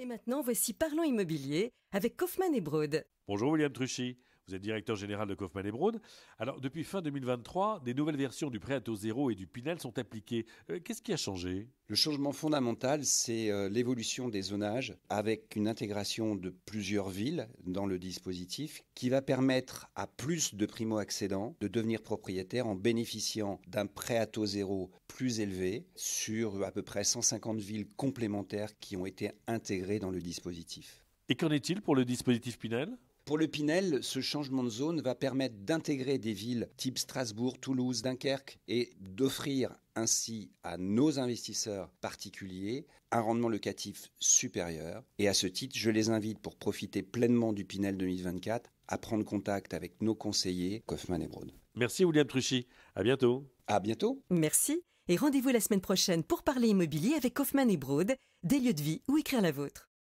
Et maintenant, voici Parlons Immobilier avec Kaufmann et Broad. Bonjour William Truchy. Vous êtes directeur général de Kaufmann et Alors, depuis fin 2023, des nouvelles versions du prêt à taux zéro et du Pinel sont appliquées. Euh, qu'est-ce qui a changé Le changement fondamental, c'est euh, l'évolution des zonages avec une intégration de plusieurs villes dans le dispositif qui va permettre à plus de primo-accédants de devenir propriétaires en bénéficiant d'un prêt à taux zéro plus élevé sur à peu près 150 villes complémentaires qui ont été intégrées dans le dispositif. Et qu'en est-il pour le dispositif Pinel pour le Pinel, ce changement de zone va permettre d'intégrer des villes type Strasbourg, Toulouse, Dunkerque et d'offrir ainsi à nos investisseurs particuliers un rendement locatif supérieur. Et à ce titre, je les invite pour profiter pleinement du Pinel 2024 à prendre contact avec nos conseillers Kaufmann et Broad. Merci William Truchy. À bientôt. À bientôt. Merci et rendez-vous la semaine prochaine pour parler immobilier avec Kaufmann et Broad, des lieux de vie où écrire la vôtre.